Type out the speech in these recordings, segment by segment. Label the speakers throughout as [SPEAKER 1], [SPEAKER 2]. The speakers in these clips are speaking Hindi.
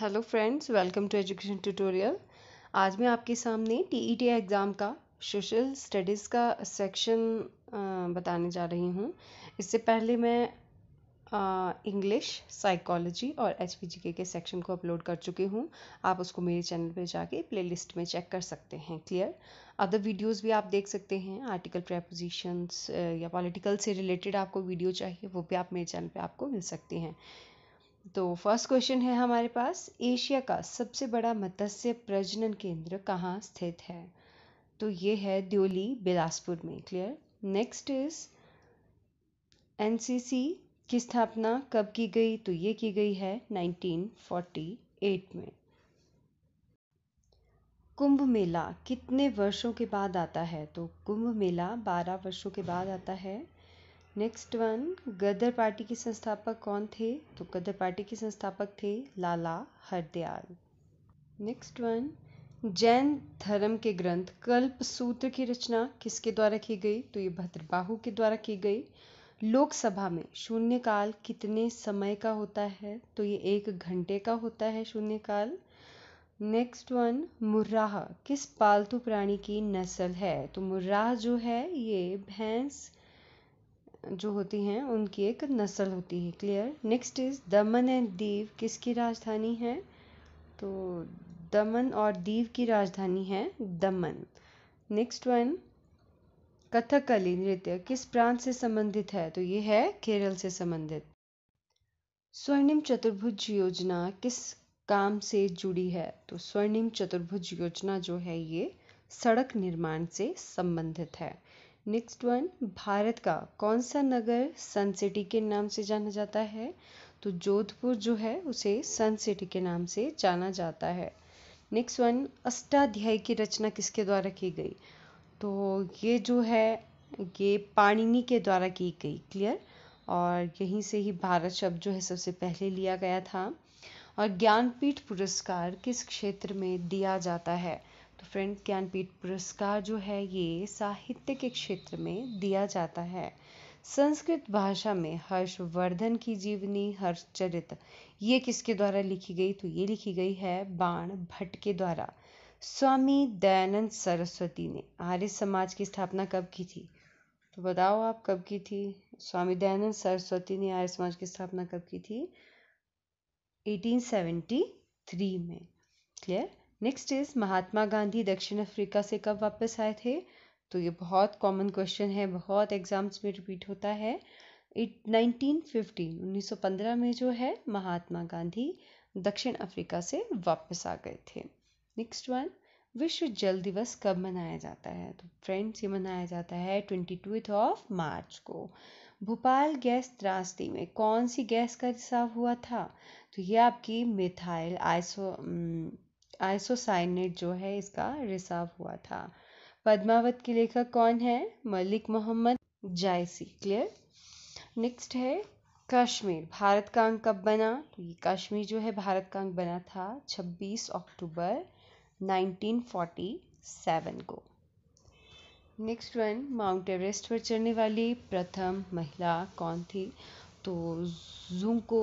[SPEAKER 1] hello friends welcome to education tutorial आज मैं आपके सामने टी ई टी एग्ज़ाम का सोशल स्टडीज़ का सेक्शन बताने जा रही हूँ इससे पहले मैं इंग्लिश साइकोलॉजी और एच पी जी के सेक्शन को अपलोड कर चुकी हूँ आप उसको मेरे चैनल पे जाके प्लेलिस्ट में चेक कर सकते हैं क्लियर अदर वीडियोस भी आप देख सकते हैं आर्टिकल प्रेपोजिशंस या पॉलिटिकल से रिलेटेड आपको वीडियो चाहिए वो भी आप मेरे चैनल पे आपको मिल सकती हैं तो फर्स्ट क्वेश्चन है हमारे पास एशिया का सबसे बड़ा मत्स्य प्रजनन केंद्र कहाँ स्थित है तो ये है द्योली बिलासपुर में क्लियर नेक्स्ट इज एनसीसी की स्थापना कब की गई तो ये की गई है 1948 में कुंभ मेला कितने वर्षों के बाद आता है तो कुंभ मेला 12 वर्षों के बाद आता है नेक्स्ट वन गदर पार्टी के संस्थापक कौन थे तो गदर पार्टी के संस्थापक थे लाला हरदयाल नेक्स्ट वन जैन धर्म के ग्रंथ कल्प सूत्र की रचना किसके द्वारा की गई तो ये भद्रबाहु के द्वारा की गई लोकसभा में शून्यकाल कितने समय का होता है तो ये एक घंटे का होता है शून्यकाल नेक्स्ट वन मुर्राह किस पालतू प्राणी की नस्ल है तो मुर्राह जो है ये भैंस जो होती हैं उनकी एक नस्ल होती है clear next is Daman and Diu किसकी राजधानी है तो दमन और दीव की राजधानी है दमन नेक्स्ट वन कथकली नृत्य किस प्रांत से संबंधित है तो ये है केरल से संबंधित स्वर्णिम चतुर्भुज योजना किस काम से जुड़ी है तो स्वर्णिम चतुर्भुज योजना जो है ये सड़क निर्माण से संबंधित है नेक्स्ट वन भारत का कौन सा नगर सन सिटी के नाम से जाना जाता है तो जोधपुर जो है उसे सन सिटी के नाम से जाना जाता है नेक्स्ट वन अष्टाध्याय की रचना किसके द्वारा की गई तो ये जो है ये पाणिनि के द्वारा की गई क्लियर और यहीं से ही भारत शब्द जो है सबसे पहले लिया गया था और ज्ञानपीठ पुरस्कार किस क्षेत्र में दिया जाता है तो फ्रेंड ज्ञानपीठ पुरस्कार जो है ये साहित्य के क्षेत्र में दिया जाता है संस्कृत भाषा में हर्षवर्धन की जीवनी हर्षचरित ये किसके द्वारा लिखी गई तो ये लिखी गई है बाण भट्ट के द्वारा स्वामी दयानंद सरस्वती ने आर्य समाज की स्थापना कब की थी तो बताओ आप कब की थी स्वामी दयानंद सरस्वती ने आर्य समाज की स्थापना कब की थी 1873 में clear next is Mahatma Gandhi दक्षिण अफ्रीका से कब वापस आए थे तो ये बहुत कॉमन क्वेश्चन है बहुत एग्ज़ाम्स में रिपीट होता है इट नाइनटीन फिफ्टीन उन्नीस सौ पंद्रह में जो है महात्मा गांधी दक्षिण अफ्रीका से वापस आ गए थे नेक्स्ट वन विश्व जल दिवस कब मनाया जाता है तो फ्रेंड्स ये मनाया जाता है ट्वेंटी टूथ ऑफ मार्च को भोपाल गैस त्रासदी में कौन सी गैस का रिसाव हुआ था तो ये आपकी मिथाइल आइसो आइसोसाइनेट जो है इसका रिसाव हुआ था पद्मावत के लेखक कौन है मलिक मोहम्मद जायसी क्लियर नेक्स्ट है कश्मीर भारत का अंक कब बना तो ये कश्मीर जो है भारत का अंक बना था 26 अक्टूबर 1947 को नेक्स्ट वन माउंट एवरेस्ट पर चढ़ने वाली प्रथम महिला कौन थी तो जूंको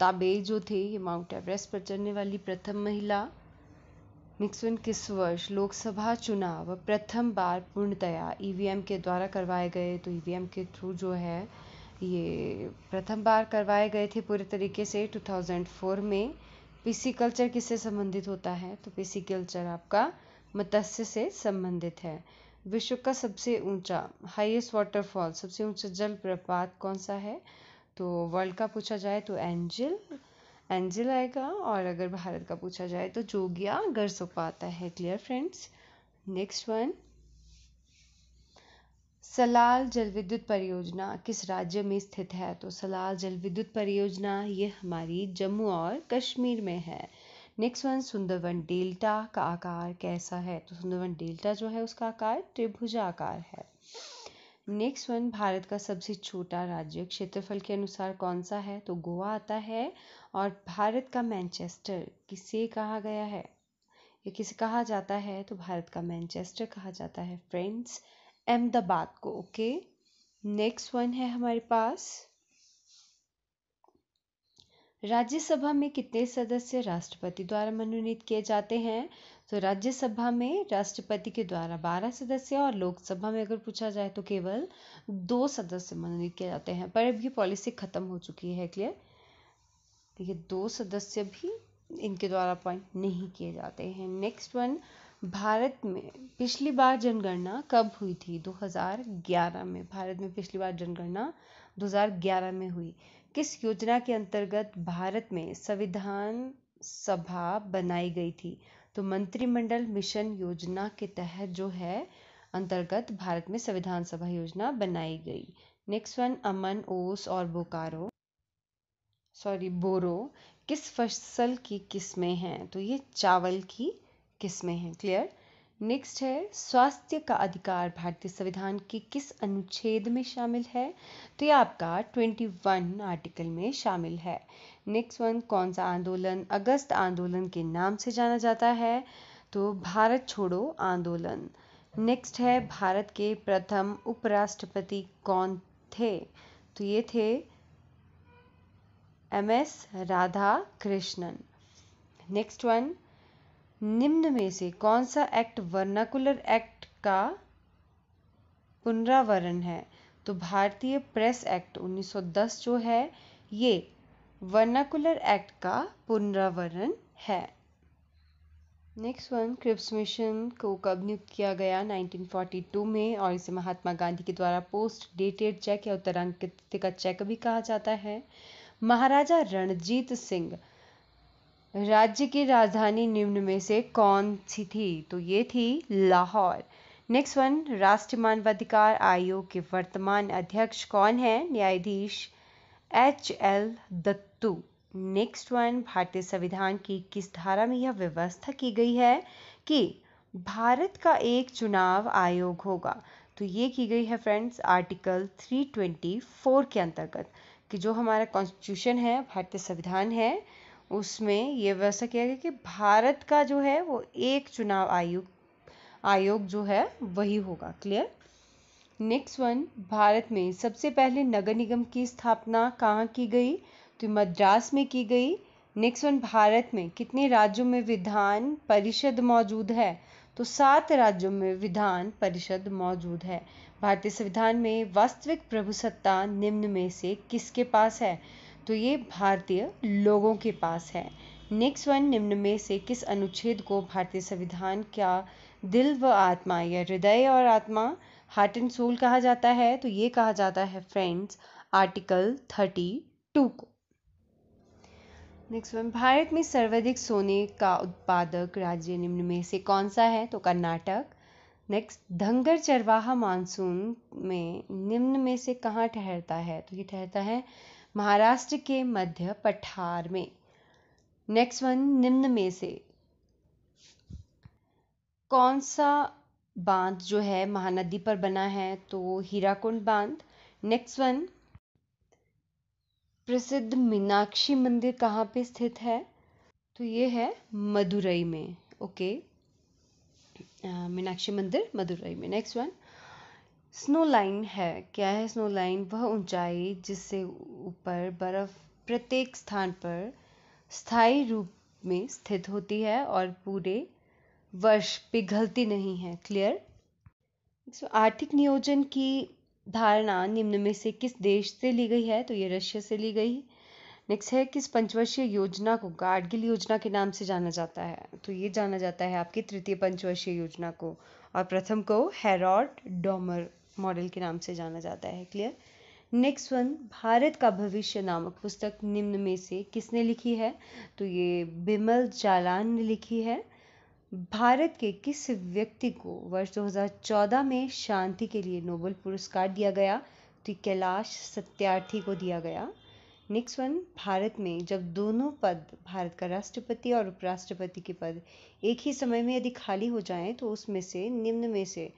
[SPEAKER 1] ताबे जो थे ये माउंट एवरेस्ट पर चढ़ने वाली प्रथम महिला निक्सन किस वर्ष लोकसभा चुनाव प्रथम बार पूर्णतया ईवीएम e के द्वारा करवाए गए तो ईवीएम e के थ्रू जो है ये प्रथम बार करवाए गए थे पूरे तरीके से 2004 में पीसी कल्चर किससे संबंधित होता है तो पीसी कल्चर आपका मत्स्य से संबंधित है विश्व का सबसे ऊंचा हाईएस्ट वाटरफॉल सबसे ऊंचा प्रपात कौन सा है तो वर्ल्ड का पूछा जाए तो एंजल एंजल आएगा और अगर भारत का पूछा जाए तो जोगिया गरसोपा आता है clear friends next one Salal जल विद्युत परियोजना किस राज्य में स्थित है तो सलाल जल विद्युत परियोजना ये हमारी जम्मू और कश्मीर में है नेक्स्ट वन सुंदरवन डेल्टा का आकार कैसा है तो सुंदरवन डेल्टा जो है उसका आकार त्रिभुजा आकार है नेक्स्ट वन भारत का सबसे छोटा राज्य क्षेत्रफल के अनुसार कौन सा है तो गोवा आता है और भारत का मैनचेस्टर किसे कहा गया है ये किसे कहा जाता है तो भारत का मैनचेस्टर कहा जाता है फ्रेंड्स अहमदाबाद को ओके नेक्स्ट वन है हमारे पास राज्यसभा में कितने सदस्य राष्ट्रपति द्वारा मनोनीत किए जाते हैं तो राज्यसभा में राष्ट्रपति के द्वारा बारह सदस्य और लोकसभा में अगर पूछा जाए तो केवल दो सदस्य मनोनीत किए जाते हैं पर अब ये पॉलिसी खत्म हो चुकी है क्लियर देखिए तो दो सदस्य भी इनके द्वारा अपॉइंट नहीं किए जाते हैं नेक्स्ट वन भारत में पिछली बार जनगणना कब हुई थी 2011 में भारत में पिछली बार जनगणना 2011 में हुई किस योजना के अंतर्गत भारत में संविधान सभा बनाई गई थी तो मंत्रिमंडल मिशन योजना के तहत जो है अंतर्गत भारत में संविधान सभा योजना बनाई गई नेक्स्ट वन अमन ओस और बोकारो सॉरी बोरो किस फसल की किस्में हैं तो ये चावल की किस्में हैं क्लियर नेक्स्ट है स्वास्थ्य का अधिकार भारतीय संविधान के किस अनुच्छेद में शामिल है तो ये आपका 21 आर्टिकल में शामिल है नेक्स्ट वन कौन सा आंदोलन अगस्त आंदोलन के नाम से जाना जाता है तो भारत छोड़ो आंदोलन नेक्स्ट है भारत के प्रथम उपराष्ट्रपति कौन थे तो ये थे M S Radhakrishnan next one निम्न में से कौन सा एक्ट वर्नाकुलर एक्ट का पुनरावरण है तो भारतीय प्रेस एक्ट 1910 जो है ये वर्नाकुलर एक्ट का पुनरावरण है नेक्स्ट वन क्रिप्स मिशन को कब नियुक्त किया गया 1942 में और इसे महात्मा गांधी के द्वारा पोस्ट डेटेड चेक या उत्तरांकित का चेक भी कहा जाता है महाराजा रणजीत सिंह राज्य की राजधानी निम्न में से कौन सी थी तो ये थी लाहौर नेक्स्ट वन राष्ट्रीय मानवाधिकार आयोग के वर्तमान अध्यक्ष कौन है न्यायाधीश H L Dattu next one भारतीय संविधान की किस धारा में यह व्यवस्था की गई है कि भारत का एक चुनाव आयोग होगा तो ये की गई है फ्रेंड्स आर्टिकल 324 के अंतर्गत कि जो हमारा कॉन्स्टिट्यूशन है भारतीय संविधान है उसमें ये व्यवस्था किया गया कि भारत का जो है वो एक चुनाव आयोग आयोग जो है वही होगा क्लियर नेक्स्ट वन भारत में सबसे पहले नगर निगम की स्थापना कहाँ की गई तो मद्रास में की गई नेक्स्ट वन भारत में कितने राज्यों में विधान परिषद मौजूद है तो सात राज्यों में विधान परिषद मौजूद है भारतीय संविधान में वास्तविक प्रभुसत्ता निम्न में से किसके पास है तो ये भारतीय लोगों के पास है नेक्स्ट वन निम्न में से किस अनुच्छेद को भारतीय संविधान का दिल व आत्मा या हृदय और आत्मा हार्ट एंड सोल कहा जाता है तो ये कहा जाता है फ्रेंड्स आर्टिकल थर्टी टू को नेक्स्ट वन भारत में सर्वाधिक सोने का उत्पादक राज्य निम्न में से कौन सा है तो कर्नाटक नेक्स्ट धंगर चरवाहा मानसून में निम्न में से कहाँ ठहरता है तो ये ठहरता है महाराष्ट्र के मध्य पठार में नेक्स्ट वन निम्न में से कौन सा बांध जो है महानदी पर बना है तो हीराकुंड बांध नेक्स्ट वन प्रसिद्ध मीनाक्षी मंदिर कहाँ पे स्थित है तो ये है मदुरई में ओके मीनाक्षी मंदिर मदुरई में नेक्स्ट वन स्नो लाइन है क्या है स्नो लाइन वह ऊंचाई जिससे ऊपर बर्फ प्रत्येक स्थान पर स्थायी रूप में स्थित होती है और पूरे वर्ष पिघलती नहीं है क्लियर सो आर्थिक नियोजन की धारणा निम्न में से किस देश से ली गई है तो ये रशिया से ली गई नेक्स्ट है किस पंचवर्षीय योजना को गाडगिल योजना के नाम से जाना जाता है तो ये जाना जाता है आपकी तृतीय पंचवर्षीय योजना को और प्रथम को हेरॉड डोमर मॉडल के नाम से जाना जाता है क्लियर नेक्स्ट वन भारत का भविष्य नामक पुस्तक निम्न में से किसने लिखी है तो ये बिमल जालान ने लिखी है भारत के किस व्यक्ति को वर्ष 2014 में शांति के लिए नोबेल पुरस्कार दिया गया तो कैलाश सत्यार्थी को दिया गया नेक्स्ट वन भारत में जब दोनों पद भारत का राष्ट्रपति और उपराष्ट्रपति के पद एक ही समय में यदि खाली हो जाएं तो उसमें से निम्न में से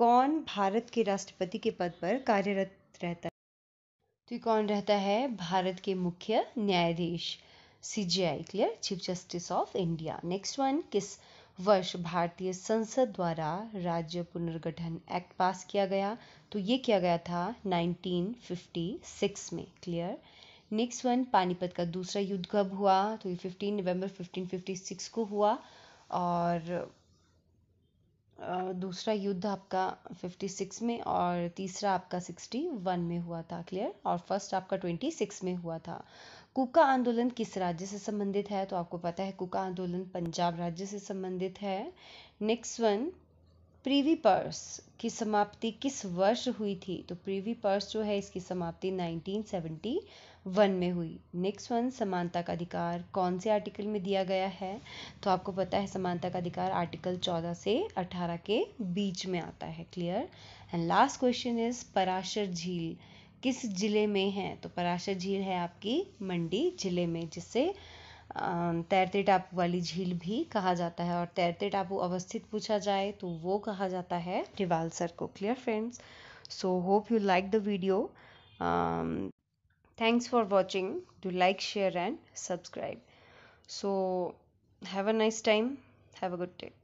[SPEAKER 1] कौन भारत के राष्ट्रपति के पद पर कार्यरत रहता है तो कौन रहता है भारत के मुख्य न्यायाधीश C J I clear chief justice of India next one किस वर्ष भारतीय संसद द्वारा राज्य पुनर्गठन एक्ट पास किया गया तो ये किया गया था 1956 में क्लियर नेक्स्ट वन पानीपत का दूसरा युद्ध कब हुआ तो ये 15 नवंबर 1556 को हुआ और दूसरा युद्ध आपका फिफ्टी सिक्स में और तीसरा आपका सिक्सटी वन में हुआ था क्लियर और फर्स्ट आपका ट्वेंटी सिक्स में हुआ था कुका आंदोलन किस राज्य से संबंधित है तो आपको पता है कुका आंदोलन पंजाब राज्य से संबंधित है नेक्स्ट वन प्रीवी पर्स की समाप्ति किस वर्ष हुई थी तो प्रीवी पर्स जो है इसकी समाप्ति 1971 में हुई नेक्स्ट वन समानता का अधिकार कौन से आर्टिकल में दिया गया है तो आपको पता है समानता का अधिकार आर्टिकल 14 से 18 के बीच में आता है clear and last question is Parashar झील किस जिले में है तो पराशर झील है आपकी मंडी जिले में जिससे तैरते टापू वाली झील भी कहा जाता है और तैरते टापू अवस्थित पूछा जाए तो वो कहा जाता है रिवाल सर को clear friends so hope you like the video thanks for watching do like share and subscribe so have a nice time have a good day